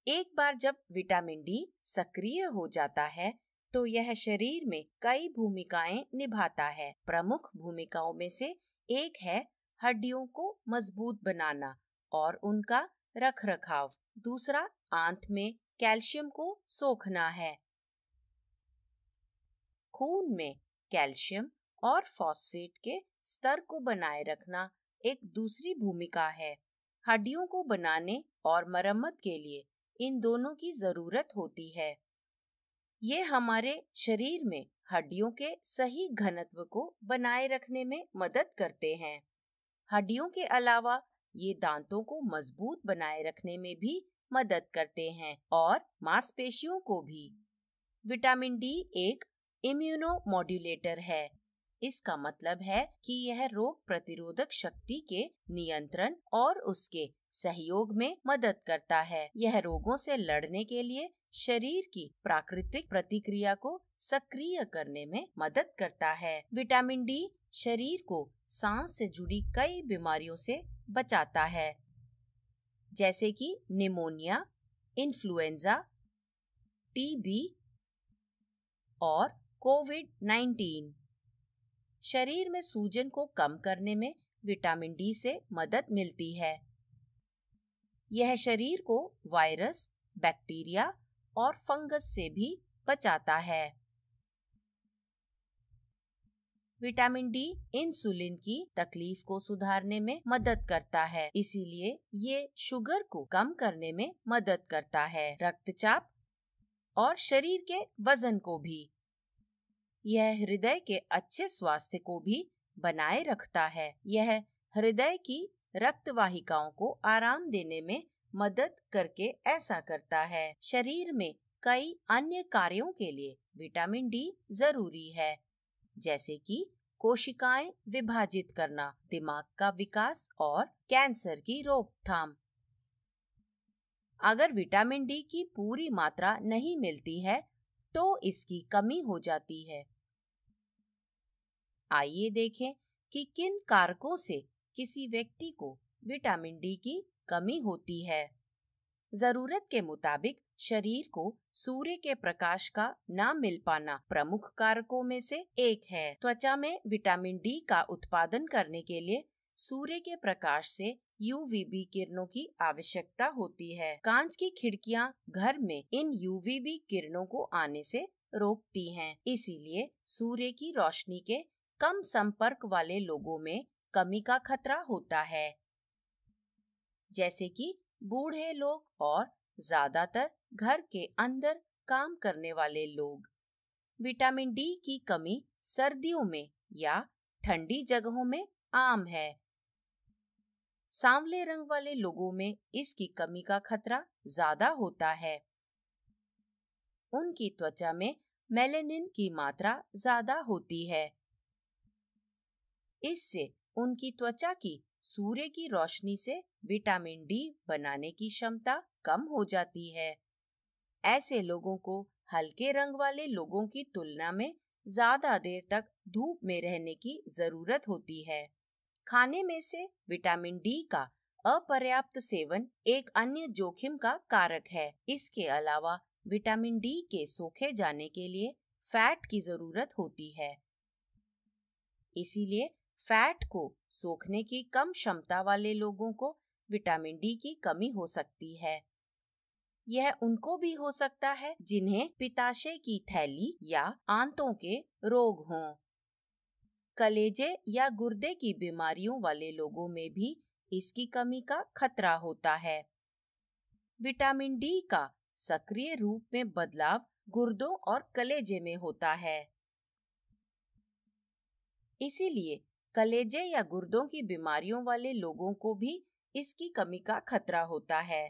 एक बार जब विटामिन डी सक्रिय हो जाता है तो यह शरीर में कई भूमिकाएं निभाता है प्रमुख भूमिकाओं में से एक है हड्डियों को मजबूत बनाना और उनका रख रखाव दूसरा आंत में कैल्शियम को सोखना है खून में कैल्शियम और फॉस्फेट के स्तर को बनाए रखना एक दूसरी भूमिका है हड्डियों को बनाने और मरम्मत के लिए इन दोनों की जरूरत होती है ये हमारे शरीर में हड्डियों के सही घनत्व को बनाए रखने में मदद करते हैं हड्डियों के अलावा ये दांतों को मजबूत बनाए रखने में भी मदद करते हैं और मांसपेशियों को भी विटामिन डी एक इम्यूनो मॉड्यूलेटर है इसका मतलब है कि यह रोग प्रतिरोधक शक्ति के नियंत्रण और उसके सहयोग में मदद करता है यह रोगों से लड़ने के लिए शरीर की प्राकृतिक प्रतिक्रिया को सक्रिय करने में मदद करता है विटामिन डी शरीर को सांस से जुड़ी कई बीमारियों से बचाता है जैसे कि निमोनिया इन्फ्लुएंजा टीबी और कोविड 19 शरीर में सूजन को कम करने में विटामिन डी से मदद मिलती है यह शरीर को वायरस बैक्टीरिया और फंगस से भी बचाता है विटामिन डी इंसुलिन की तकलीफ को सुधारने में मदद करता है इसीलिए ये शुगर को कम करने में मदद करता है रक्तचाप और शरीर के वजन को भी यह हृदय के अच्छे स्वास्थ्य को भी बनाए रखता है यह हृदय की रक्त वाहिकाओं को आराम देने में मदद करके ऐसा करता है शरीर में कई अन्य कार्यों के लिए विटामिन डी जरूरी है जैसे कि कोशिकाएं विभाजित करना दिमाग का विकास और कैंसर की रोकथाम अगर विटामिन डी की पूरी मात्रा नहीं मिलती है तो इसकी कमी हो जाती है आइए देखें कि किन कारकों से किसी व्यक्ति को विटामिन डी की कमी होती है जरूरत के मुताबिक शरीर को सूर्य के प्रकाश का न मिल पाना प्रमुख कारकों में से एक है त्वचा में विटामिन डी का उत्पादन करने के लिए सूर्य के प्रकाश से यूवीबी किरणों की आवश्यकता होती है कांच की खिड़कियां घर में इन यूवीबी किरणों को आने से रोकती हैं। इसीलिए सूर्य की रोशनी के कम संपर्क वाले लोगों में कमी का खतरा होता है जैसे कि बूढ़े लोग और ज्यादातर घर के अंदर काम करने वाले लोग विटामिन डी की कमी सर्दियों में या ठंडी जगहों में आम है सांवले रंग वाले लोगों में इसकी कमी का खतरा ज्यादा होता है उनकी त्वचा में मेलेनिन की मात्रा ज्यादा होती है इससे उनकी त्वचा की सूर्य की रोशनी से विटामिन डी बनाने की क्षमता कम हो जाती है ऐसे लोगों को हल्के रंग वाले लोगों की तुलना में ज्यादा देर तक धूप में रहने की जरूरत होती है खाने में से विटामिन डी का अपर्याप्त सेवन एक अन्य जोखिम का कारक है इसके अलावा विटामिन डी के सोखे जाने के लिए फैट की जरूरत होती है इसीलिए फैट को सोखने की कम क्षमता वाले लोगों को विटामिन डी की कमी हो सकती है यह उनको भी हो सकता है जिन्हें पिताशय की थैली या आंतों के रोग हों कलेजे या गुर्दे की बीमारियों वाले लोगों में भी इसकी कमी का खतरा होता है विटामिन डी का सक्रिय रूप में बदलाव गुर्दों और कलेजे में होता है इसीलिए कलेजे या गुर्दों की बीमारियों वाले लोगों को भी इसकी कमी का खतरा होता है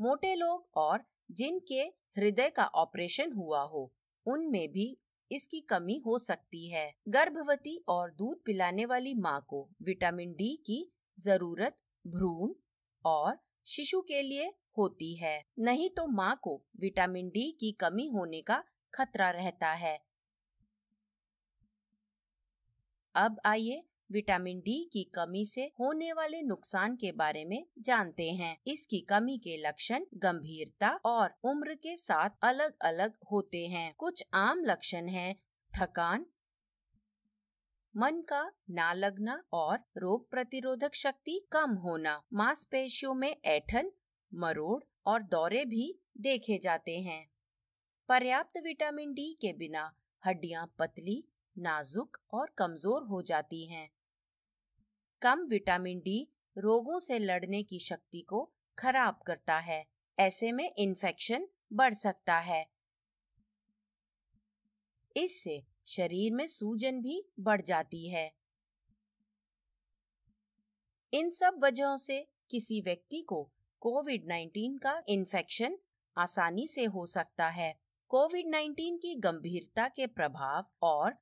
मोटे लोग और जिनके हृदय का ऑपरेशन हुआ हो उनमें भी इसकी कमी हो सकती है गर्भवती और दूध पिलाने वाली माँ को विटामिन डी की जरूरत भ्रूण और शिशु के लिए होती है नहीं तो माँ को विटामिन डी की कमी होने का खतरा रहता है अब आइए विटामिन डी की कमी से होने वाले नुकसान के बारे में जानते हैं इसकी कमी के लक्षण गंभीरता और उम्र के साथ अलग अलग होते हैं कुछ आम लक्षण हैं थकान मन का ना लगना और रोग प्रतिरोधक शक्ति कम होना मांसपेशियों में ऐठन मरोड़ और दौरे भी देखे जाते हैं पर्याप्त विटामिन डी के बिना हड्डियां पतली नाजुक और कमजोर हो जाती हैं कम विटामिन डी रोगों से लड़ने की शक्ति को खराब करता है ऐसे में इन्फेक्शन बढ़ सकता है इससे शरीर में सूजन भी बढ़ जाती है इन सब वजहों से किसी व्यक्ति को कोविड 19 का इन्फेक्शन आसानी से हो सकता है कोविड 19 की गंभीरता के प्रभाव और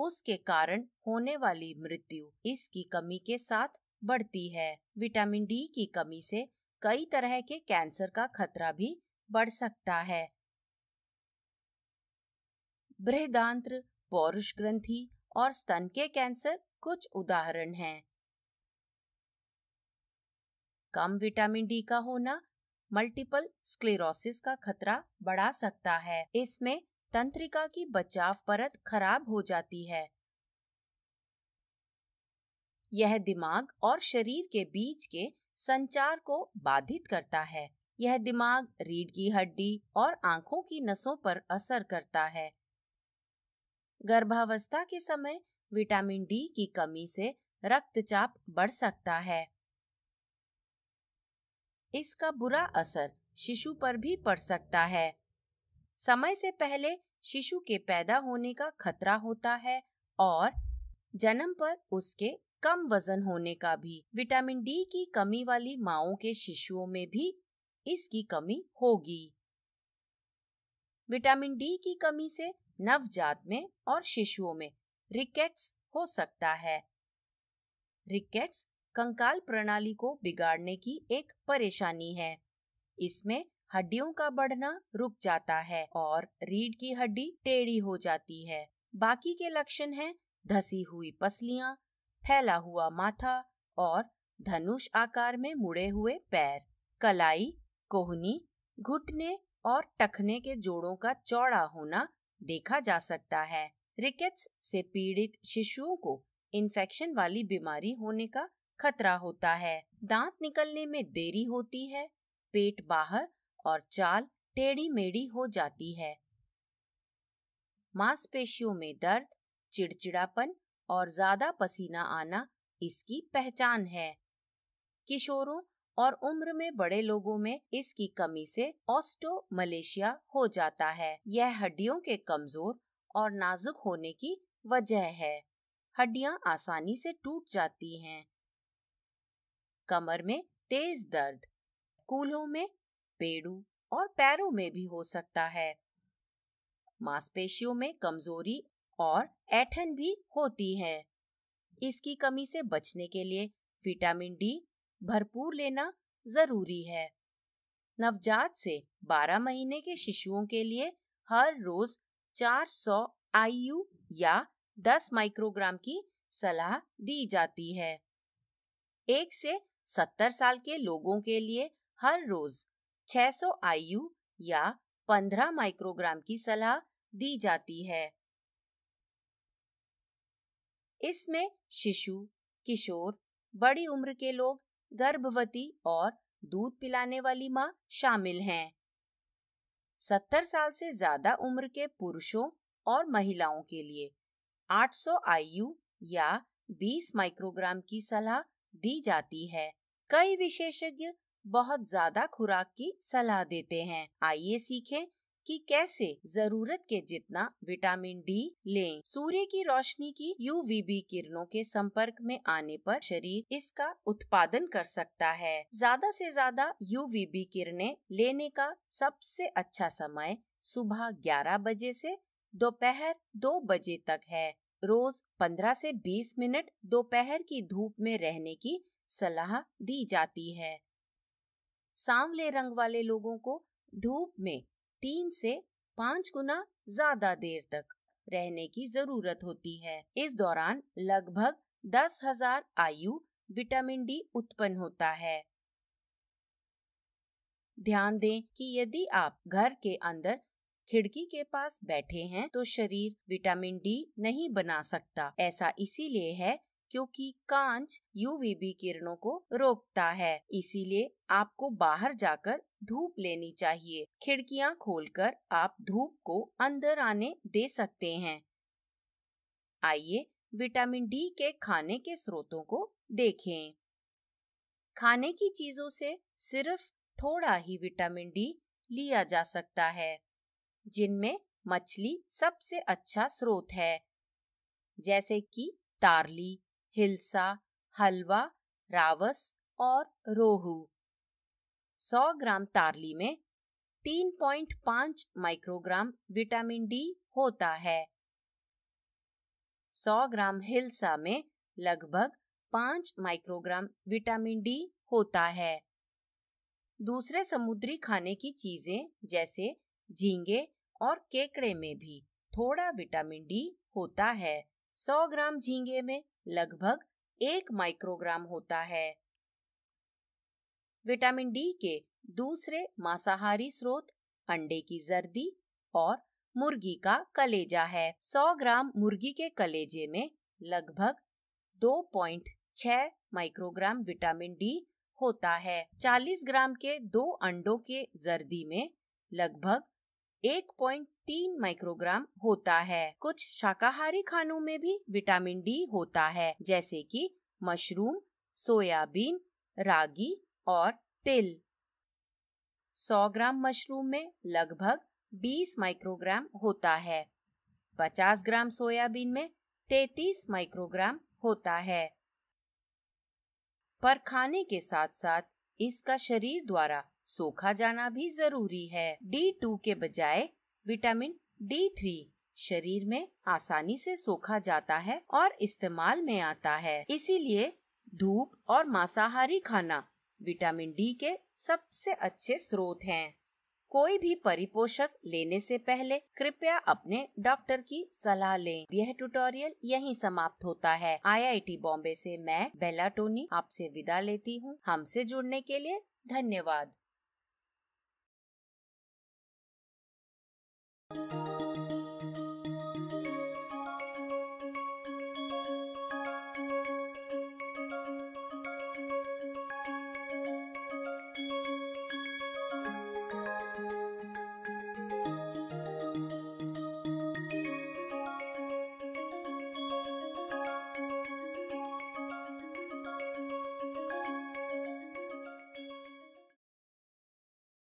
उसके कारण होने वाली मृत्यु इसकी कमी के साथ बढ़ती है विटामिन डी की कमी से कई तरह के कैंसर का खतरा भी बढ़ सकता है बृहदांत्र पौरुष ग्रंथि और स्तन के कैंसर कुछ उदाहरण हैं। कम विटामिन डी का होना मल्टीपल स्क्लेरोसिस का खतरा बढ़ा सकता है इसमें तंत्रिका की बचाव परत खराब हो जाती है यह दिमाग और शरीर के बीच के संचार को बाधित करता है यह दिमाग रीढ़ की हड्डी और आंखों की नसों पर असर करता है गर्भावस्था के समय विटामिन डी की कमी से रक्तचाप बढ़ सकता है इसका बुरा असर शिशु पर भी पड़ सकता है समय से पहले शिशु के पैदा होने का खतरा होता है और जन्म पर उसके कम वजन होने का भी विटामिन डी की कमी वाली माओ के शिशुओं में भी इसकी कमी होगी विटामिन डी की कमी से नवजात में और शिशुओं में रिकेट्स हो सकता है रिकेट्स कंकाल प्रणाली को बिगाड़ने की एक परेशानी है इसमें हड्डियों का बढ़ना रुक जाता है और रीढ़ की हड्डी टेढ़ी हो जाती है बाकी के लक्षण हैं धसी हुई पसलियां, फैला हुआ माथा और धनुष आकार में मुड़े हुए पैर कलाई कोहनी घुटने और टखने के जोड़ों का चौड़ा होना देखा जा सकता है रिकेट्स से पीड़ित शिशुओं को इन्फेक्शन वाली बीमारी होने का खतरा होता है दांत निकलने में देरी होती है पेट बाहर और चाल टेढ़ी मेढ़ी हो जाती है मांसपेशियों में दर्द चिड़चिड़ापन और ज्यादा पसीना आना इसकी पहचान है किशोरों और उम्र में बड़े लोगों में इसकी कमी से ऑस्टो मलेशिया हो जाता है यह हड्डियों के कमजोर और नाजुक होने की वजह है हड्डियां आसानी से टूट जाती हैं कमर में तेज दर्द कूल्हों में पेड़ों और पैरों में भी हो सकता है मांसपेशियों में कमजोरी और ऐठन भी होती है इसकी कमी से बचने के लिए विटामिन डी भरपूर लेना जरूरी है नवजात से 12 महीने के शिशुओं के लिए हर रोज 400 आईयू या 10 माइक्रोग्राम की सलाह दी जाती है एक से 70 साल के लोगों के लिए हर रोज 600 आयु या 15 माइक्रोग्राम की सलाह दी जाती है इसमें शिशु किशोर बड़ी उम्र के लोग गर्भवती और दूध पिलाने वाली माँ शामिल हैं सत्तर साल से ज्यादा उम्र के पुरुषों और महिलाओं के लिए 800 आयु या 20 माइक्रोग्राम की सलाह दी जाती है कई विशेषज्ञ बहुत ज्यादा खुराक की सलाह देते हैं आइए सीखें कि कैसे जरूरत के जितना विटामिन डी लें। सूर्य की रोशनी की यू किरणों के संपर्क में आने पर शरीर इसका उत्पादन कर सकता है ज्यादा से ज्यादा यू किरणें लेने का सबसे अच्छा समय सुबह 11 बजे से दोपहर 2 बजे तक है रोज 15 से 20 मिनट दोपहर की धूप में रहने की सलाह दी जाती है सांवले रंग वाले लोगों को धूप में तीन से पाँच गुना ज्यादा देर तक रहने की जरूरत होती है इस दौरान लगभग दस हजार आयु विटामिन डी उत्पन्न होता है ध्यान दें कि यदि आप घर के अंदर खिड़की के पास बैठे हैं तो शरीर विटामिन डी नहीं बना सकता ऐसा इसीलिए है क्योंकि कांच यूवीबी किरणों को रोकता है इसीलिए आपको बाहर जाकर धूप लेनी चाहिए खिड़कियां खोलकर आप धूप को अंदर आने दे सकते हैं आइए विटामिन डी के खाने के स्रोतों को देखें खाने की चीजों से सिर्फ थोड़ा ही विटामिन डी लिया जा सकता है जिनमें मछली सबसे अच्छा स्रोत है जैसे कि तारली हिलसा हलवा रावस और रोहू 100 ग्राम तारली में 3.5 माइक्रोग्राम विटामिन डी होता है 100 ग्राम हिल्सा में लगभग 5 माइक्रोग्राम विटामिन डी होता है दूसरे समुद्री खाने की चीजें जैसे झींगे और केकड़े में भी थोड़ा विटामिन डी होता है 100 ग्राम झींगे में लगभग एक माइक्रोग्राम होता है विटामिन डी के दूसरे मांसाहारी स्रोत अंडे की जर्दी और मुर्गी का कलेजा है 100 ग्राम मुर्गी के कलेजे में लगभग 2.6 माइक्रोग्राम विटामिन डी होता है 40 ग्राम के दो अंडों के जर्दी में लगभग 1.3 माइक्रोग्राम होता है कुछ शाकाहारी खानों में भी विटामिन डी होता है जैसे कि मशरूम सोयाबीन रागी और तिल 100 ग्राम मशरूम में लगभग 20 माइक्रोग्राम होता है 50 ग्राम सोयाबीन में 33 माइक्रोग्राम होता है पर खाने के साथ साथ इसका शरीर द्वारा सोखा जाना भी जरूरी है डी टू के बजाय विटामिन डी थ्री शरीर में आसानी से सोखा जाता है और इस्तेमाल में आता है इसीलिए धूप और मांसाहारी खाना विटामिन डी के सबसे अच्छे स्रोत हैं। कोई भी परिपोषक लेने से पहले कृपया अपने डॉक्टर की सलाह लें। यह ट्यूटोरियल यहीं समाप्त होता है आईआईटी बॉम्बे से मैं बेला टोनी आपसे विदा लेती हूँ हमसे जुड़ने के लिए धन्यवाद Música